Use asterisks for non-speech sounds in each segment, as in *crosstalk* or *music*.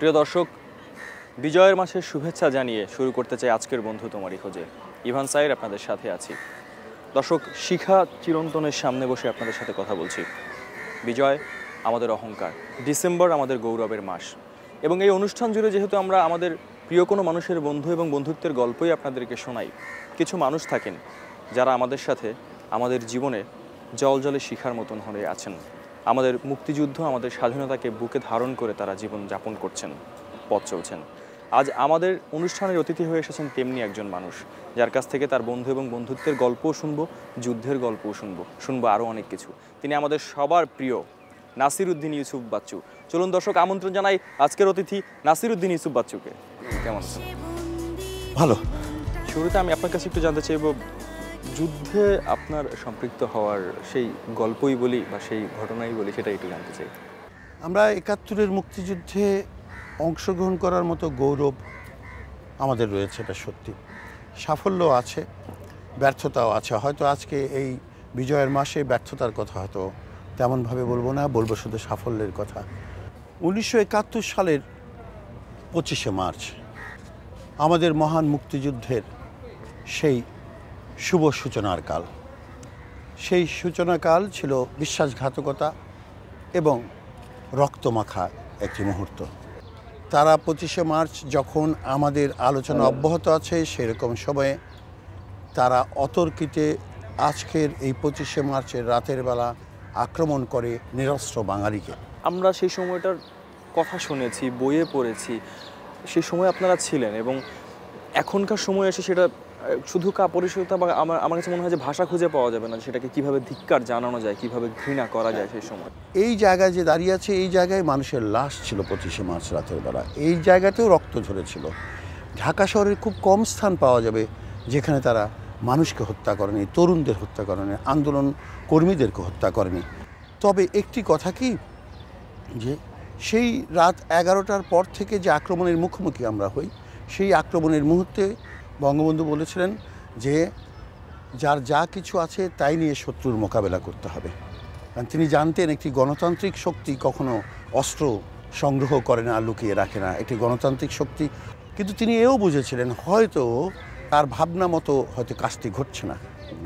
প্রিয় দর্শক বিজয়ের মাসের শুভেচ্ছা জানিয়ে শুরু করতে চাই আজকের বন্ধু তোমারই খোঁজে ইভান সাইর আপনাদের সাথে আছি দর্শক শিখা চিরন্তনের সামনে বসে আপনাদের সাথে কথা বলছি বিজয় আমাদের অহংকার ডিসেম্বর আমাদের গৌরবের মাস এবং এই অনুষ্ঠান জুড়ে যেহেতু আমরা আমাদের প্রিয় কোনো মানুষের বন্ধু এবং বন্ধুত্বের গল্পই আপনাদেরকে শোনাই কিছু মানুষ থাকেন যারা আমাদের সাথে আমাদের জীবনে জল জলে শিখার মতন হয়ে আছেন আমাদের মুক্তিযুদ্ধ আমাদের স্বাধীনতাকে বুকে ধারণ করে তারা জীবন যাপন করছেন পথ চলছেন আজ আমাদের অনুষ্ঠানের অতিথি হয়ে এসেছেন তেমনি একজন মানুষ যার কাছ থেকে তার বন্ধু এবং বন্ধুত্বের গল্পও শুনবো যুদ্ধের গল্পও শুনবো শুনবো আরও অনেক কিছু তিনি আমাদের সবার প্রিয় নাসির উদ্দিন ইউসুফ বাচ্চু চলুন দর্শক আমন্ত্রণ জানাই আজকের অতিথি নাসির উদ্দিন ইউসুফ বাচ্চুকে কেমন ভালো শুরুতে আমি আপনার কাছে একটু জানতে চাইব যুদ্ধে আপনার সম্পৃক্ত হওয়ার সেই গল্পই বলি বা সেই ঘটনাই বলি সেটা একটু জানতে চাই আমরা একাত্তরের মুক্তিযুদ্ধে অংশগ্রহণ করার মতো গৌরব আমাদের রয়েছে এটা সত্যি সাফল্য আছে ব্যর্থতাও আছে হয়তো আজকে এই বিজয়ের মাসে ব্যর্থতার কথা হয়তো তেমনভাবে বলবো না বলবো শুধু সাফল্যের কথা উনিশশো সালের পঁচিশে মার্চ আমাদের মহান মুক্তিযুদ্ধের সেই শুভ সূচনার কাল সেই সূচনাকাল ছিল বিশ্বাসঘাতকতা এবং রক্তমাখা একটি মুহূর্ত তারা পঁচিশে মার্চ যখন আমাদের আলোচনা অব্যাহত আছে সেরকম সময়ে তারা অতর্কিতে আজকের এই পঁচিশে মার্চের রাতের বেলা আক্রমণ করে নিরস্ত্র বাঙালিকে আমরা সেই সময়টার কথা শুনেছি বইয়ে পড়েছি সেই সময় আপনারা ছিলেন এবং এখনকার সময় এসে সেটা শুধু কাপড়িসতা বা আমার আমার কাছে মনে হয় যে ভাষা খুঁজে পাওয়া যাবে না সেটাকে কিভাবে ধিক্কার জানানো যায় কিভাবে ঘৃণা করা যায় সেই সময় এই জায়গায় যে দাঁড়িয়ে আছে এই জায়গায় মানুষের লাশ ছিল পঁচিশে মার্চ রাতের বেলা এই জায়গাতেও রক্ত ঝরেছিল ঢাকা শহরের খুব কম স্থান পাওয়া যাবে যেখানে তারা মানুষকে হত্যা করেনি তরুণদের হত্যা করেনি আন্দোলন কর্মীদেরকে হত্যা করেনি তবে একটি কথা কি যে সেই রাত এগারোটার পর থেকে যে আক্রমণের মুখোমুখি আমরা হই সেই আক্রমণের মুহূর্তে বঙ্গবন্ধু বলেছিলেন যে যার যা কিছু আছে তাই নিয়ে শত্রুর মোকাবেলা করতে হবে কারণ তিনি জানতেন একটি গণতান্ত্রিক শক্তি কখনো অস্ত্র সংগ্রহ করে না লুকিয়ে রাখে না একটি গণতান্ত্রিক শক্তি কিন্তু তিনি এও বুঝেছিলেন হয়তো তার ভাবনা মতো হয়তো কাজটি ঘটছে না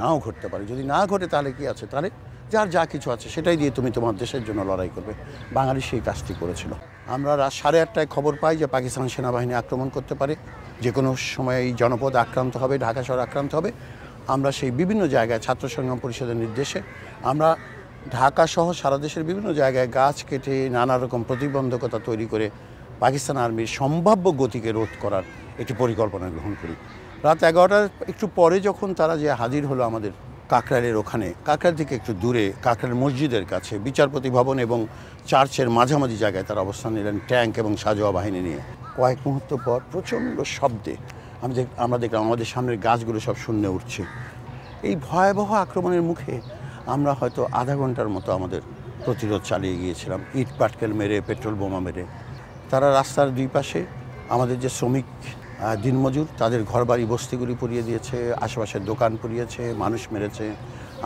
নাও ঘটতে পারে যদি না ঘটে তাহলে কি আছে তাহলে যার যা কিছু আছে সেটাই দিয়ে তুমি তোমার দেশের জন্য লড়াই করবে বাঙালি সেই কাজটি করেছিল আমরা রাত সাড়ে আটটায় খবর পাই যে পাকিস্তান সেনাবাহিনী আক্রমণ করতে পারে যে কোনো সময় এই জনপদ আক্রান্ত হবে ঢাকা শহর আক্রান্ত হবে আমরা সেই বিভিন্ন জায়গায় ছাত্র সংগ্রাম পরিষদের নির্দেশে আমরা ঢাকা সহ সারা দেশের বিভিন্ন জায়গায় গাছ কেটে নানা রকম প্রতিবন্ধকতা তৈরি করে পাকিস্তান আর্মির সম্ভাব্য গতিকে রোধ করার একটি পরিকল্পনা গ্রহণ করি রাত এগারোটার একটু পরে যখন তারা যে হাজির হলো আমাদের কাকরালের ওখানে কাকরার থেকে একটু দূরে কাকরাল মসজিদের কাছে বিচারপতি ভবন এবং চার্চের মাঝামাঝি জায়গায় তার অবস্থান নিলেন ট্যাঙ্ক এবং সাজোয়া বাহিনী নিয়ে কয়েক মুহূর্ত পর প্রচণ্ড শব্দে আমি দেখ আমরা দেখলাম আমাদের সামনের গাছগুলো সব শূন্য উঠছে এই ভয়াবহ আক্রমণের মুখে আমরা হয়তো আধা ঘন্টার মতো আমাদের প্রতিরোধ চালিয়ে গিয়েছিলাম ইট পাটকেল মেরে পেট্রোল বোমা মেরে তারা রাস্তার দুই পাশে আমাদের যে শ্রমিক দিনমজুর তাদের ঘরবাড়ি বস্তিগুলি পুড়িয়ে দিয়েছে আশেপাশের দোকান পুড়িয়েছে মানুষ মেরেছে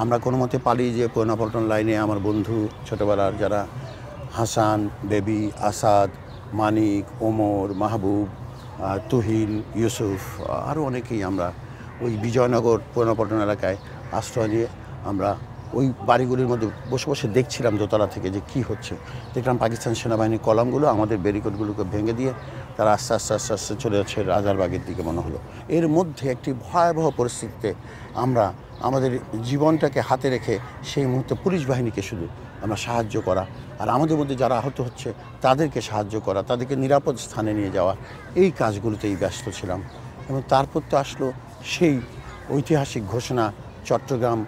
আমরা কোনো মতে পালিয়ে যে পুরোনাপল্টন লাইনে আমার বন্ধু ছোটোবেলার যারা হাসান বেবি আসাদ মানিক ওমর মাহবুব তুহিন ইউসুফ আরও অনেকেই আমরা ওই বিজয়নগর পুরোনাপল্টন এলাকায় আশ্রয় নিয়ে আমরা ওই বাড়িগুলির মধ্যে বসে বসে দেখছিলাম দোতলা থেকে যে কি হচ্ছে দেখলাম পাকিস্তান সেনাবাহিনীর কলামগুলো আমাদের ব্যারিকেডগুলোকে ভেঙে দিয়ে তারা আস্তে আস্তে আস্তে আস্তে চলে যাচ্ছে রাজারবাগের দিকে মনে হলো এর মধ্যে একটি ভয়াবহ পরিস্থিতিতে আমরা আমাদের জীবনটাকে হাতে রেখে সেই মুহূর্তে পুলিশ বাহিনীকে শুধু আমরা সাহায্য করা আর আমাদের মধ্যে যারা আহত হচ্ছে তাদেরকে সাহায্য করা তাদেরকে নিরাপদ স্থানে নিয়ে যাওয়া এই কাজগুলোতেই ব্যস্ত ছিলাম এবং তারপর তো আসলো সেই ঐতিহাসিক ঘোষণা চট্টগ্রাম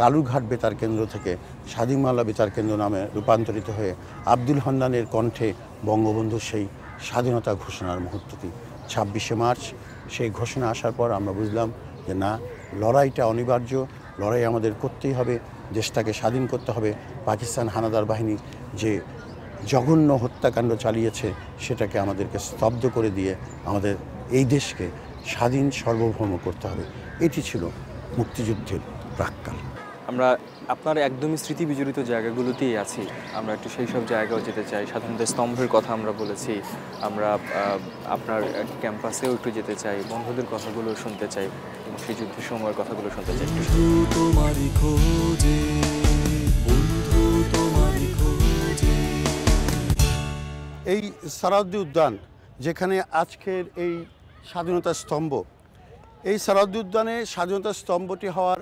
কালুরঘাট বেতার কেন্দ্র থেকে স্বাধীনমাল্লা বেতার কেন্দ্র নামে রূপান্তরিত হয়ে আব্দুল হন্নানের কণ্ঠে বঙ্গবন্ধু সেই স্বাধীনতা ঘোষণার মুহূর্তটি ছাব্বিশে মার্চ সেই ঘোষণা আসার পর আমরা বুঝলাম যে না লড়াইটা অনিবার্য লড়াই আমাদের করতেই হবে দেশটাকে স্বাধীন করতে হবে পাকিস্তান হানাদার বাহিনী যে জঘন্য হত্যাকাণ্ড চালিয়েছে সেটাকে আমাদেরকে স্তব্ধ করে দিয়ে আমাদের এই দেশকে স্বাধীন সার্বভৌম করতে হবে এটি ছিল মুক্তিযুদ্ধের প্রাক্কাল আমরা আপনার একদমই স্মৃতি বিজড়িত জায়গাগুলোতেই আছি আমরা একটু সেই সব জায়গাও যেতে চাই সাধারণত স্তম্ভের কথা আমরা বলেছি আমরা আপনার ক্যাম্পাসেও একটু যেতে চাই বন্ধুদের কথাগুলো শুনতে চাই এবং সেই যুদ্ধের সময়ের কথাগুলো শুনতে চাই এই সারাউদ্দি উদ্যান যেখানে আজকের এই স্বাধীনতা স্তম্ভ এই সারাউদ্দি উদ্যানে স্বাধীনতা স্তম্ভটি হওয়ার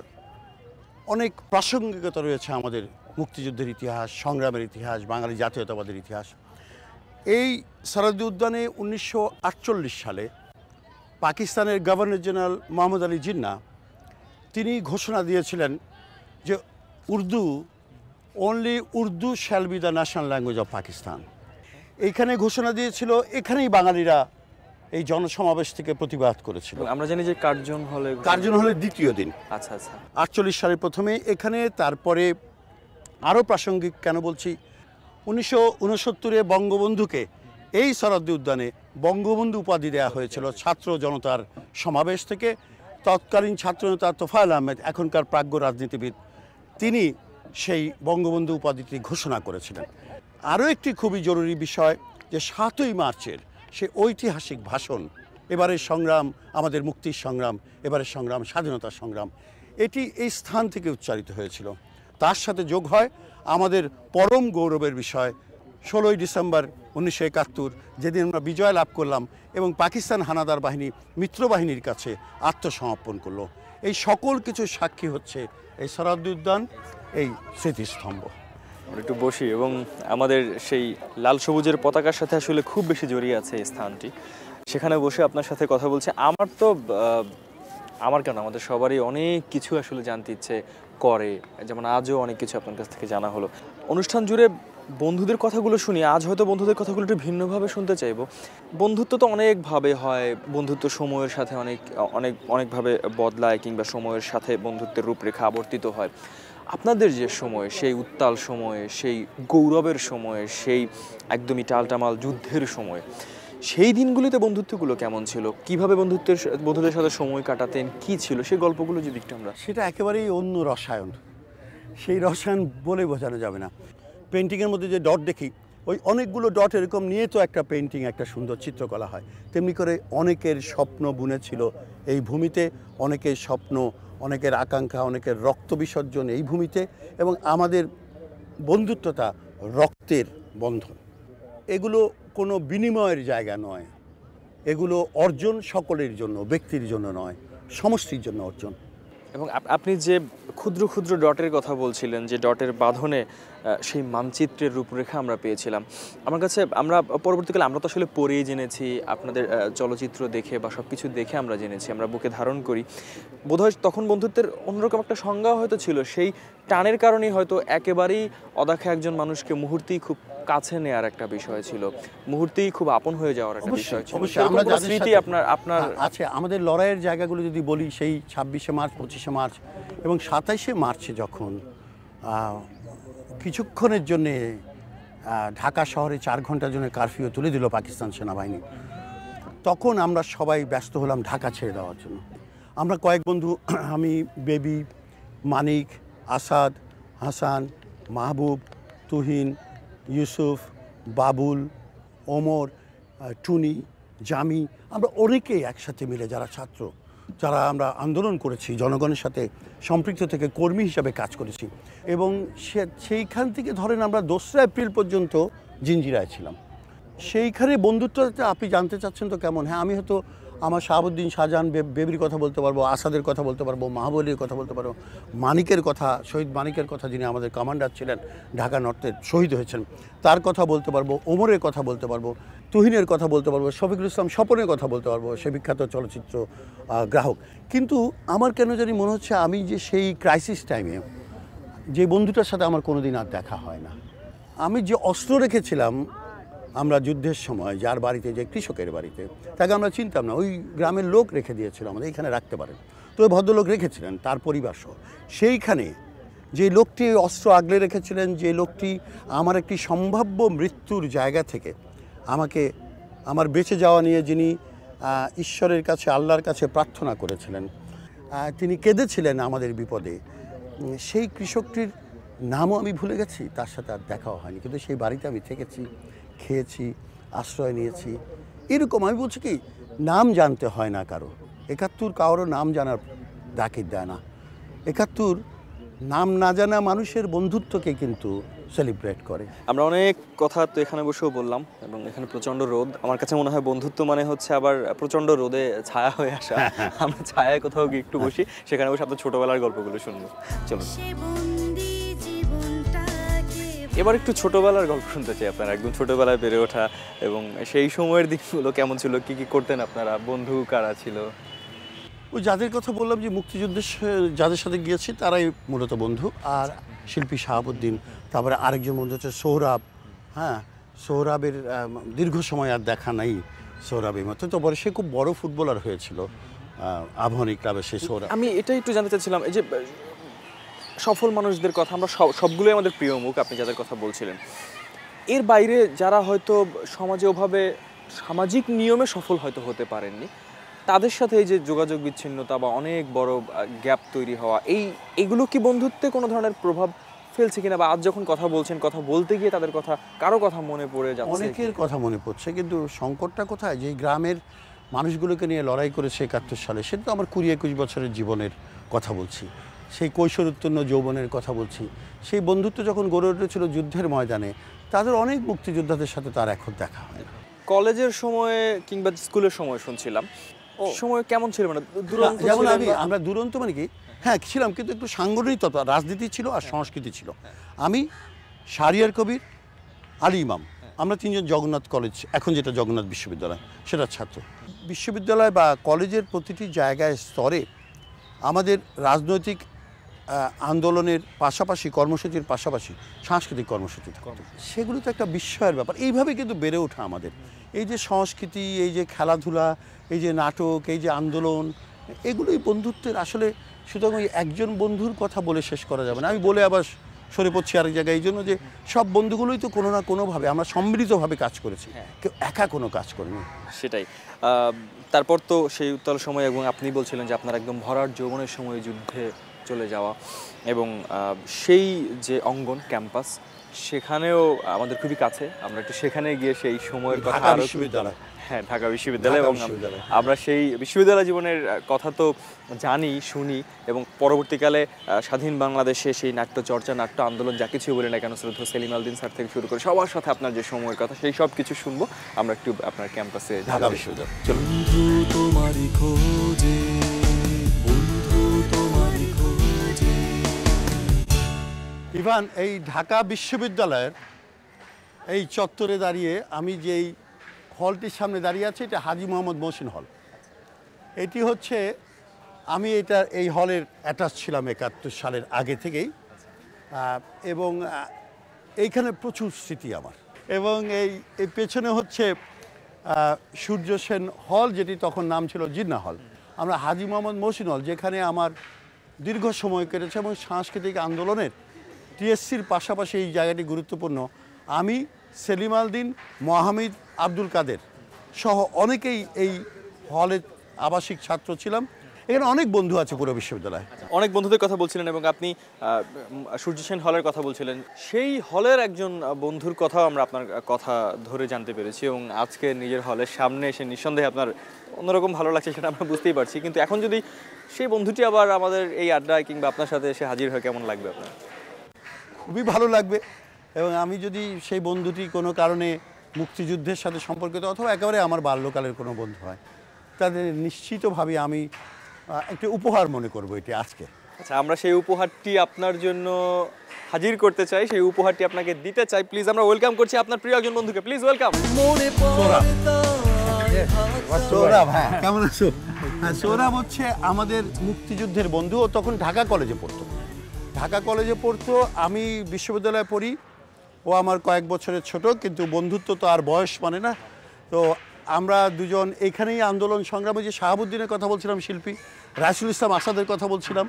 অনেক প্রাসঙ্গিকতা রয়েছে আমাদের মুক্তিযুদ্ধের ইতিহাস সংগ্রামের ইতিহাস বাঙালি জাতীয়তাবাদের ইতিহাস এই সরদি উদ্যানে উনিশশো সালে পাকিস্তানের গভর্নর জেনারেল মোহাম্মদ আলী জিন্না তিনি ঘোষণা দিয়েছিলেন যে Urdu only Urdu shall be the national language of Pakistan এখানে ঘোষণা দিয়েছিল এখানেই বাঙালিরা এই জনসমাবেশ থেকে প্রতিবাদ করেছিল আমরা জানি যে কার্জন হলে কার্জন হলে দ্বিতীয় দিন আচ্ছা আচ্ছা আটচল্লিশ সালের প্রথমে এখানে তারপরে আরও প্রাসঙ্গিক কেন বলছি উনিশশো উনসত্তরে বঙ্গবন্ধুকে এই সরাদ্দি উদ্যানে বঙ্গবন্ধু উপাধি দেওয়া হয়েছিল ছাত্র জনতার সমাবেশ থেকে তৎকালীন ছাত্রনেতা তোফায়ল আহমেদ এখনকার প্রাজ্ঞ রাজনীতিবিদ তিনি সেই বঙ্গবন্ধু উপাধিটি ঘোষণা করেছিলেন আরও একটি খুবই জরুরি বিষয় যে সাতই মার্চের সে ঐতিহাসিক ভাষণ এবারের সংগ্রাম আমাদের মুক্তির সংগ্রাম এবারের সংগ্রাম স্বাধীনতার সংগ্রাম এটি এই স্থান থেকে উচ্চারিত হয়েছিল তার সাথে যোগ হয় আমাদের পরম গৌরবের বিষয় ষোলোই ডিসেম্বর উনিশশো একাত্তর যেদিন আমরা বিজয় লাভ করলাম এবং পাকিস্তান হানাদার বাহিনী মিত্রবাহিনীর কাছে আত্মসমর্পণ করলো এই সকল কিছু সাক্ষী হচ্ছে এই সরাদ্দ উদ্যান এই স্মৃতিস্তম্ভ একটু বসি এবং আমাদের সেই লাল সবুজের পতাকার সাথে আসলে খুব বেশি জড়িয়ে আছে এই স্থানটি সেখানে বসে আপনার সাথে কথা বলছে আমার তো আমার কেন আমাদের সবারই অনেক কিছু আসলে জানতে ইচ্ছে করে যেমন আজও অনেক কিছু আপনার কাছ থেকে জানা হলো অনুষ্ঠান জুড়ে বন্ধুদের কথাগুলো শুনি আজ হয়তো বন্ধুদের কথাগুলো একটু ভিন্নভাবে শুনতে চাইব বন্ধুত্ব তো অনেকভাবে হয় বন্ধুত্ব সময়ের সাথে অনেক অনেক অনেকভাবে বদলায় কিংবা সময়ের সাথে বন্ধুত্বের রূপরেখা আবর্তিত হয় আপনাদের যে সময় সেই উত্তাল সময়ে সেই গৌরবের সময়ে সেই একদমই টালটামাল যুদ্ধের সময় সেই দিনগুলিতে বন্ধুত্বগুলো কেমন ছিল কিভাবে বন্ধুত্বের বন্ধুদের সাথে সময় কাটাতেন কি ছিল সেই গল্পগুলো যদি একটু আমরা সেটা একেবারেই অন্য রসায়ন সেই রসায়ন বলে বোঝানো যাবে না পেন্টিংয়ের মধ্যে যে ডট দেখি ওই অনেকগুলো ডট এরকম নিয়ে তো একটা পেন্টিং একটা সুন্দর চিত্রকলা হয় তেমনি করে অনেকের স্বপ্ন বুনেছিল এই ভূমিতে অনেকের স্বপ্ন অনেকের আকাঙ্ক্ষা অনেকের রক্ত বিসর্জন এই ভূমিতে এবং আমাদের বন্ধুত্বতা রক্তের বন্ধন এগুলো কোনো বিনিময়ের জায়গা নয় এগুলো অর্জন সকলের জন্য ব্যক্তির জন্য নয় সমষ্টির জন্য অর্জন এবং আপনি যে ক্ষুদ্র ক্ষুদ্র ডটের কথা বলছিলেন যে ডটের বাঁধনে সেই মানচিত্রের রূপরেখা আমরা পেয়েছিলাম আমার কাছে আমরা পরবর্তীকালে আমরা তো আসলে পড়েই জেনেছি আপনাদের চলচ্চিত্র দেখে বা সব কিছু দেখে আমরা জেনেছি আমরা বুকে ধারণ করি বোধহয় তখন বন্ধুত্বের অন্যরকম একটা সংজ্ঞা হয়তো ছিল সেই টানের কারণেই হয়তো একেবারেই অদাখে একজন মানুষকে মুহূর্তেই খুব কাছে নেয়ার একটা বিষয় ছিল মুহূর্তেই খুব আপন হয়ে যাওয়ার একটা বিষয় ছিল আমরা স্মৃতি আপনার আপনার আছে আমাদের লড়াইয়ের জায়গাগুলো যদি বলি সেই ছাব্বিশে মার্চ পঁচিশে মার্চ এবং সাতাইশে মার্চে যখন কিছুক্ষণের জন্যে ঢাকা শহরে চার ঘন্টার জন্য কারফিউ তুলে দিল পাকিস্তান সেনাবাহিনী তখন আমরা সবাই ব্যস্ত হলাম ঢাকা ছেড়ে দেওয়ার জন্য আমরা কয়েক বন্ধু আমি বেবি মানিক আসাদ হাসান মাহবুব তুহিন ইউসুফ বাবুল ওমর টুনি জামি আমরা অনেকেই একসাথে মিলে যারা ছাত্র যারা আমরা আন্দোলন করেছি জনগণের সাথে সম্পৃক্ত থেকে কর্মী হিসাবে কাজ করেছি এবং সে সেইখান থেকে ধরেন আমরা দোসরা এপ্রিল পর্যন্ত জিঞ্জিরায় ছিলাম সেইখানে বন্ধুত্বটা আপনি জানতে চাচ্ছেন তো কেমন হ্যাঁ আমি হয়তো আমার শাহাবুদ্দিন শাহজাহান বেবির কথা বলতে পারবো আসাদের কথা বলতে পারবো মাহবুলির কথা বলতে পারবো মানিকের কথা শহীদ মানিকের কথা যিনি আমাদের কমান্ডার ছিলেন ঢাকা নর্থের শহীদ হয়েছেন তার কথা বলতে পারবো ওমরের কথা বলতে পারবো তুহিনের কথা বলতে পারবো শফিকুল ইসলাম স্বপনের কথা বলতে পারবো সে বিখ্যাত চলচ্চিত্র গ্রাহক কিন্তু আমার কেন জানি মনে হচ্ছে আমি যে সেই ক্রাইসিস টাইমে যে বন্ধুটার সাথে আমার কোনোদিন আর দেখা হয় না আমি যে অস্ত্র রেখেছিলাম আমরা যুদ্ধের সময় যার বাড়িতে যে কৃষকের বাড়িতে তাকে আমরা চিনতাম না ওই গ্রামের লোক রেখে দিয়েছিল আমাদের এখানে রাখতে পারেন তো ওই ভদ্রলোক রেখেছিলেন তার পরিবার সহ সেইখানে যে লোকটি অস্ত্র আগলে রেখেছিলেন যে লোকটি আমার একটি সম্ভাব্য মৃত্যুর জায়গা থেকে আমাকে আমার বেঁচে যাওয়া নিয়ে যিনি ঈশ্বরের কাছে আল্লাহর কাছে প্রার্থনা করেছিলেন তিনি কেঁদেছিলেন আমাদের বিপদে সেই কৃষকটির নামও আমি ভুলে গেছি তার সাথে আর দেখাও হয়নি কিন্তু সেই বাড়িতে আমি থেকেছি খেয়েছি আশ্রয় নিয়েছি এরকম আমি বলছি কি নাম জানতে হয় না কারো একাত্তর কারোর নাম জানার ডাকির দেয় না একাত্তর নাম না জানা মানুষের বন্ধুত্বকে কিন্তু সেলিব্রেট করে আমরা অনেক কথা তো এখানে বসেও বললাম এবং এখানে প্রচণ্ড রোদ আমার কাছে মনে হয় বন্ধুত্ব মানে হচ্ছে আবার প্রচণ্ড রোদে ছায়া হয়ে আসা *laughs* আমরা ছায়ায় কোথাও গিয়ে একটু বসি সেখানে বসে আপনার ছোটোবেলার গল্পগুলো শুনবো চলুন এবার একটু ছোটোবেলার গল্প শুনতে চাই আপনারা একদম ছোটোবেলায় বেড়ে ওঠা এবং সেই সময়ের দিকগুলো কেমন ছিল কি কি করতেন আপনারা বন্ধু কারা ছিল ওই যাদের কথা বললাম যে মুক্তিযুদ্ধের যাদের সাথে গিয়েছি তারাই মূলত বন্ধু আর শিল্পী শাহাবুদ্দিন তারপরে আরেকজন বন্ধু হচ্ছে সৌরভ হ্যাঁ সৌরভের দীর্ঘ সময় আর দেখা নাই সৌরভের মতো তারপরে সে খুব বড় ফুটবলার হয়েছিল আবহানী ক্লাবে সেই সৌরভ আমি এটা একটু জানতে চাচ্ছিলাম এই যে সফল মানুষদের কথা আমরা সবগুলোই আমাদের প্রিয় মুখ আপনি যাদের কথা বলছিলেন এর বাইরে যারা হয়তো সমাজে ওভাবে সামাজিক নিয়মে সফল হয়তো হতে পারেননি তাদের সাথে এই যে যোগাযোগ বিচ্ছিন্নতা বা অনেক বড় গ্যাপ তৈরি হওয়া এই এগুলো কি বন্ধুত্বে কোনো ধরনের প্রভাব ফেলছে কিনা বা আজ যখন কথা বলছেন কথা বলতে গিয়ে তাদের কথা কারো কথা মনে পড়ে যাচ্ছে অনেকের কথা মনে পড়ছে কিন্তু সংকটটা কোথায় যে গ্রামের মানুষগুলোকে নিয়ে লড়াই করেছে একাত্তর সালে সেটা তো আমার কুড়ি একুশ বছরের জীবনের কথা বলছি সেই কৈশোর যৌবনের কথা বলছি সেই বন্ধুত্ব যখন গড়ে উঠেছিল যুদ্ধের ময়দানে তাদের অনেক মুক্তিযোদ্ধাদের সাথে তার এখন দেখা হয় না কলেজের সময়ে কিংবা স্কুলের সময় শুনছিলাম সময় কেমন ছিল মানে যেমন আমি আমরা দুরন্ত মানে কি হ্যাঁ ছিলাম কিন্তু একটু সাংগঠনিক রাজনীতি ছিল আর সংস্কৃতি ছিল আমি শারিয়ার কবির আলী ইমাম আমরা তিনজন জগন্নাথ কলেজ এখন যেটা জগন্নাথ বিশ্ববিদ্যালয় সেটা ছাত্র বিশ্ববিদ্যালয় বা কলেজের প্রতিটি জায়গায় স্তরে আমাদের রাজনৈতিক আন্দোলনের পাশাপাশি কর্মসূচির পাশাপাশি সাংস্কৃতিক কর্মসূচি সেগুলো তো একটা বিস্ময়ের ব্যাপার এইভাবে কিন্তু বেড়ে ওঠা আমাদের এই যে সংস্কৃতি এই যে খেলাধুলা এই যে নাটক এই যে আন্দোলন এগুলোই বন্ধুত্বের আসলে সুতরাং ওই একজন বন্ধুর কথা বলে শেষ করা যাবে না আমি বলে আবার সরে পড়ছি আরেক জায়গায় এই জন্য যে সব বন্ধুগুলোই তো কোনো না কোনোভাবে আমরা সম্মিলিতভাবে কাজ করেছি হ্যাঁ। কেউ একা কোনো কাজ করিনি সেটাই তারপর তো সেই উত্তাল সময় এবং আপনি বলছিলেন যে আপনার একদম ভরার যৌবনের সময় যুদ্ধে চলে যাওয়া এবং সেই যে অঙ্গন ক্যাম্পাস সেখানেও আমাদের খুবই কাছে আমরা একটু সেখানে গিয়ে সেই সময়ের কথা আরো হ্যাঁ ঢাকা বিশ্ববিদ্যালয় এবং আমরা সেই বিশ্ববিদ্যালয় জীবনের কথা তো জানি শুনি এবং পরবর্তীকালে স্বাধীন বাংলাদেশে সেই নাট্য চর্চা নাট্য আন্দোলন যা কিছু বলি না কেন শ্রদ্ধ সেলিম আলদিন স্যার থেকে শুরু করে সবার সাথে আপনার যে সময়ের কথা সেই সব কিছু শুনবো আমরা একটু আপনার ক্যাম্পাসে ঢাকা বিশ্ববিদ্যালয় ইভান এই ঢাকা বিশ্ববিদ্যালয়ের এই চত্বরে দাঁড়িয়ে আমি যেই হলটির সামনে দাঁড়িয়ে আছি এটা হাজি মোহাম্মদ মহসিন হল এটি হচ্ছে আমি এটা এই হলের অ্যাটাচ ছিলাম একাত্তর সালের আগে থেকেই এবং এইখানে প্রচুর স্মৃতি আমার এবং এই পেছনে হচ্ছে সূর্য সেন হল যেটি তখন নাম ছিল জিন্না হল আমরা হাজি মোহাম্মদ মহসিন হল যেখানে আমার দীর্ঘ সময় কেটেছে এবং সাংস্কৃতিক আন্দোলনের টিএসসির পাশাপাশি এই জায়গাটি গুরুত্বপূর্ণ আমি সেলিম আলদিন মোহামিদ আব্দুল কাদের সহ অনেকেই এই হলে আবাসিক ছাত্র ছিলাম এখানে অনেক বন্ধু আছে পুরো বিশ্ববিদ্যালয়ে অনেক বন্ধুদের কথা বলছিলেন এবং আপনি সূর্য সেন হলের কথা বলছিলেন সেই হলের একজন বন্ধুর কথাও আমরা আপনার কথা ধরে জানতে পেরেছি এবং আজকে নিজের হলের সামনে এসে নিঃসন্দেহে আপনার অন্যরকম ভালো লাগছে সেটা আমরা বুঝতেই পারছি কিন্তু এখন যদি সেই বন্ধুটি আবার আমাদের এই আড্ডায় কিংবা আপনার সাথে এসে হাজির হয় কেমন লাগবে আপনার খুবই ভালো লাগবে এবং আমি যদি সেই বন্ধুটি কোনো কারণে মুক্তিযুদ্ধের সাথে সম্পর্কিত অথবা একেবারে আমার বাল্যকালের কোনো বন্ধু হয় তাদের নিশ্চিতভাবে আমি একটি উপহার মনে করব এটি আজকে আচ্ছা আমরা সেই উপহারটি আপনার জন্য হাজির করতে চাই সেই উপহারটি আপনাকে দিতে চাই প্লিজ আমরা ওয়েলকাম করছি আপনার প্রিয় একজন বন্ধুকে প্লিজ ওয়েলকাম সৌরভ হ্যাঁ, হ্যাঁ হচ্ছে আমাদের মুক্তিযুদ্ধের বন্ধু ও তখন ঢাকা কলেজে পড়তো ঢাকা কলেজে পড়তো আমি বিশ্ববিদ্যালয়ে পড়ি ও আমার কয়েক বছরের ছোট কিন্তু বন্ধুত্ব তো আর বয়স মানে না তো আমরা দুজন এখানেই আন্দোলন সংগ্রামে যে শাহাবুদ্দিনের কথা বলছিলাম শিল্পী রাসুল ইসলাম আসাদের কথা বলছিলাম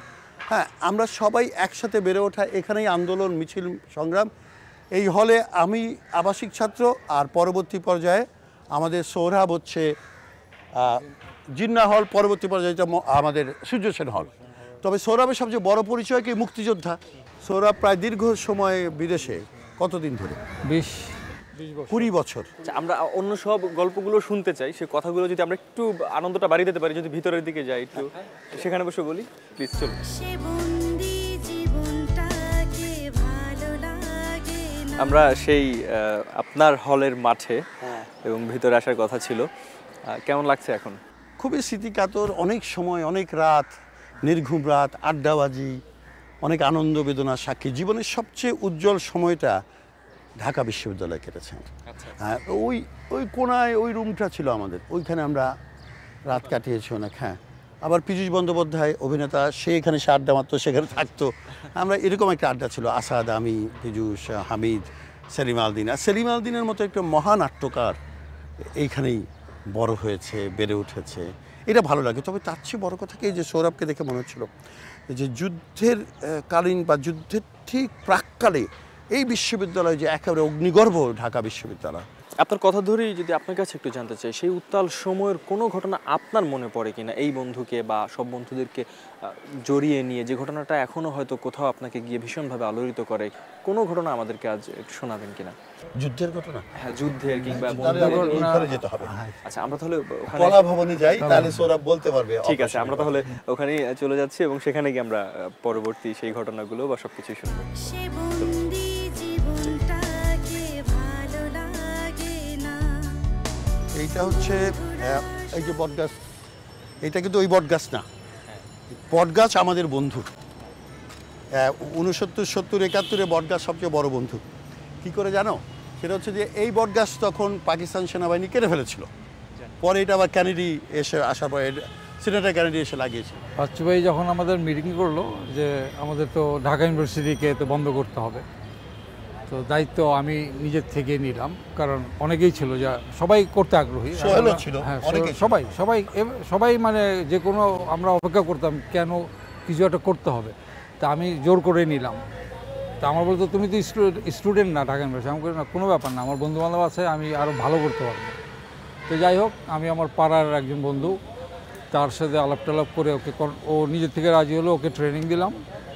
হ্যাঁ আমরা সবাই একসাথে বেড়ে ওঠা এখানেই আন্দোলন মিছিল সংগ্রাম এই হলে আমি আবাসিক ছাত্র আর পরবর্তী পর্যায়ে আমাদের সৌরাব হচ্ছে জিন্না হল পরবর্তী পর্যায়ে আমাদের সূর্য সেন হল তবে সৌরভের সবচেয়ে বড় পরিচয় কি মুক্তিযোদ্ধা সৌরভ প্রায় দীর্ঘ সময় বিদেশে কতদিন ধরে বেশ কুড়ি বছর আচ্ছা, আমরা অন্য সব গল্পগুলো শুনতে চাই সে কথাগুলো যদি আমরা একটু আনন্দটা বাড়িয়ে দিতে পারি যদি ভিতরের দিকে যাই একটু সেখানে বসে বলি প্লিজ চলো আমরা সেই আপনার হলের মাঠে হ্যাঁ। এবং ভিতরে আসার কথা ছিল কেমন লাগছে এখন খুবই স্মৃতিকাতর অনেক সময় অনেক রাত নির্ঘুম রাত আড্ডাবাজি অনেক আনন্দ বেদনা সাক্ষী জীবনের সবচেয়ে উজ্জ্বল সময়টা ঢাকা বিশ্ববিদ্যালয়ে কেটেছেন আচ্ছা, আচ্ছা। হ্যাঁ, ওই ওই কোনায় ওই রুমটা ছিল আমাদের ওইখানে আমরা রাত কাটিয়েছি অনেক হ্যাঁ আবার পীযুষ বন্দ্যোপাধ্যায় অভিনেতা সে এখানে সে আড্ডা মারতো সেখানে থাকতো আমরা এরকম একটা আড্ডা ছিল আসাদ আমি পীযুষ হামিদ সেলিম আলদিন আর সেলিম আলদিনের মতো একটা মহানাট্যকার এইখানেই বড় হয়েছে বেড়ে উঠেছে এটা ভালো লাগে তবে তার চেয়ে বড় কথা কি যে সৌরভকে দেখে মনে হচ্ছিল যে যুদ্ধের কালীন বা যুদ্ধের ঠিক প্রাককালে এই বিশ্ববিদ্যালয় যে একেবারে অগ্নিগর্ভ ঢাকা বিশ্ববিদ্যালয় আপনার কথা ধরেই যদি আপনার কাছে একটু জানতে চাই সেই উত্তাল সময়ের কোনো ঘটনা আপনার মনে পড়ে কিনা এই বন্ধুকে বা সব বন্ধুদেরকে জড়িয়ে নিয়ে যে ঘটনাটা এখনো হয়তো কোথাও আপনাকে গিয়ে ভীষণভাবে আলোড়িত করে কোনো ঘটনা আমাদেরকে আজ একটু শোনাবেন কিনা যুদ্ধের ঘটনা হ্যাঁ যুদ্ধের কিংবা যেতে হবে আচ্ছা আমরা তাহলে কলা ভবনে যাই তাহলে সৌরভ বলতে পারবে ঠিক আছে আমরা তাহলে ওখানেই চলে যাচ্ছি এবং সেখানে গিয়ে আমরা পরবর্তী সেই ঘটনাগুলো বা সবকিছু শুনবো এইটা হচ্ছে এই যে বটগাছ এটা কিন্তু ওই বটগাছ না বটগাছ আমাদের বন্ধু উনসত্তর সত্তর একাত্তরে বটগাছ সবচেয়ে বড় বন্ধু কি করে জানো সেটা হচ্ছে যে এই বটগাছ তখন পাকিস্তান সেনাবাহিনী কেড়ে ফেলেছিল পরে এটা আবার ক্যানেডি এসে আসার পরে সিনেটার ক্যানেডি এসে লাগিয়েছে বাচ্চুভাই যখন আমাদের মিটিং করলো যে আমাদের তো ঢাকা ইউনিভার্সিটিকে তো বন্ধ করতে হবে তো দায়িত্ব আমি নিজের থেকে নিলাম কারণ অনেকেই ছিল যা সবাই করতে আগ্রহী হ্যাঁ, ছিল সবাই সবাই সবাই মানে যে কোনো আমরা অপেক্ষা করতাম কেন কিছু একটা করতে হবে তা আমি জোর করে নিলাম তা আমার বলতো তুমি তো স্টুডেন্ট না ঢাকা ইউনিভার্সিটি আমাকে না কোনো ব্যাপার না আমার বন্ধু বান্ধব আছে আমি আরও ভালো করতে পারবো তো যাই হোক আমি আমার পাড়ার একজন বন্ধু তার সাথে আলাপ টালাপ করে ওকে ও নিজের থেকে রাজি হলো ওকে ট্রেনিং দিলাম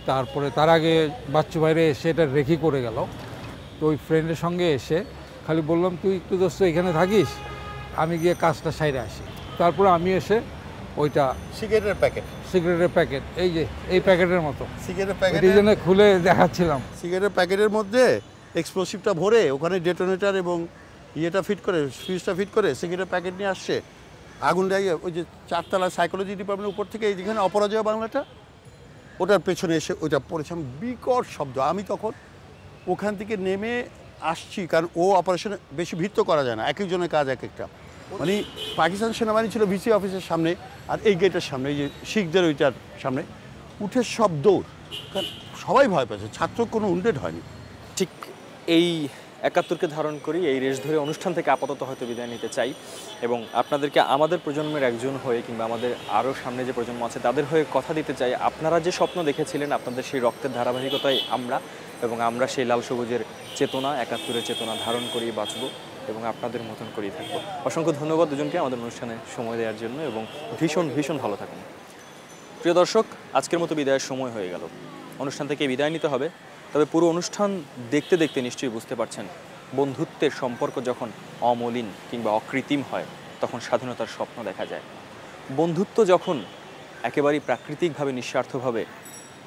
তারপরে তার আগে বাচ্চু বাইরে এসে এটা রেখি করে গেল তো ওই ফ্রেন্ডের সঙ্গে এসে খালি বললাম তুই একটু দোস্ত এখানে থাকিস আমি গিয়ে কাজটা সাইডে আসি তারপর আমি এসে ওইটা সিগারেটের প্যাকেট সিগারেটের প্যাকেট এই যে এই প্যাকেটের মতো সিগারেটের প্যাকেট এই জন্য খুলে দেখাচ্ছিলাম সিগারেটের প্যাকেটের মধ্যে এক্সপ্লোসিভটা ভরে ওখানে ডেটোনেটার এবং ইয়েটা ফিট করে সুইচটা ফিট করে সিগারেটের প্যাকেট নিয়ে আসছে আগুন লাগিয়ে ওই যে চারতলা সাইকোলজি ডিপার্টমেন্টের উপর থেকে যেখানে অপরাজয় বাংলাটা ওটার পেছনে এসে ওইটা পড়েছে বিকট শব্দ আমি তখন ওখান থেকে নেমে আসছি কারণ ও অপারেশন বেশি ভিড় করা যায় না এক একজনের কাজ এক একটা মানে পাকিস্তান সেনাবাহিনী ছিল ভিসি অফিসের সামনে আর এই গেটের সামনে এই যে শিখদের ওইটার সামনে উঠে সব দৌড় কারণ সবাই ভয় পেয়েছে ছাত্র কোনো উন্ডেড হয়নি ঠিক এই একাত্তরকে ধারণ করি এই রেশ ধরে অনুষ্ঠান থেকে আপাতত হয়তো বিদায় নিতে চাই এবং আপনাদেরকে আমাদের প্রজন্মের একজন হয়ে কিংবা আমাদের আরও সামনে যে প্রজন্ম আছে তাদের হয়ে কথা দিতে চাই আপনারা যে স্বপ্ন দেখেছিলেন আপনাদের সেই রক্তের ধারাবাহিকতায় আমরা এবং আমরা সেই লাল সবুজের চেতনা একাত্তরের চেতনা ধারণ করিয়ে বাঁচব এবং আপনাদের মতন করিয়ে থাকবো অসংখ্য ধন্যবাদ দুজনকে আমাদের অনুষ্ঠানে সময় দেওয়ার জন্য এবং ভীষণ ভীষণ ভালো থাকুন প্রিয় দর্শক আজকের মতো বিদায়ের সময় হয়ে গেল অনুষ্ঠান থেকে বিদায় নিতে হবে তবে পুরো অনুষ্ঠান দেখতে দেখতে নিশ্চয়ই বুঝতে পারছেন বন্ধুত্বের সম্পর্ক যখন অমলিন কিংবা অকৃত্রিম হয় তখন স্বাধীনতার স্বপ্ন দেখা যায় বন্ধুত্ব যখন একেবারেই প্রাকৃতিকভাবে নিঃস্বার্থভাবে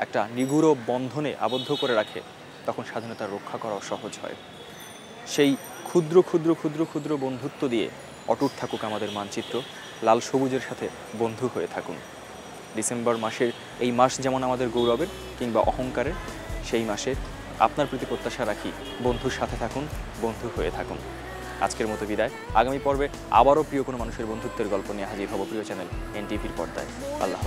একটা নিগুড় বন্ধনে আবদ্ধ করে রাখে তখন স্বাধীনতা রক্ষা করাও সহজ হয় সেই ক্ষুদ্র ক্ষুদ্র ক্ষুদ্র ক্ষুদ্র বন্ধুত্ব দিয়ে অটুট থাকুক আমাদের মানচিত্র লাল সবুজের সাথে বন্ধু হয়ে থাকুন ডিসেম্বর মাসের এই মাস যেমন আমাদের গৌরবের কিংবা অহংকারের সেই মাসে আপনার প্রতি প্রত্যাশা রাখি বন্ধুর সাথে থাকুন বন্ধু হয়ে থাকুন আজকের মতো বিদায় আগামী পর্বে আবারও প্রিয় কোনো মানুষের বন্ধুত্বের গল্প নিয়ে হাজির হব প্রিয় চ্যানেল এনটিভির পর্দায় আল্লাহ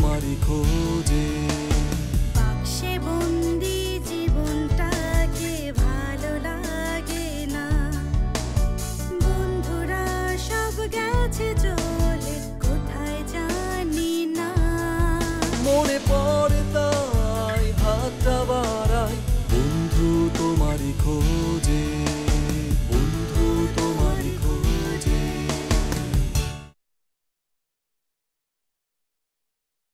妈妈的哭泣。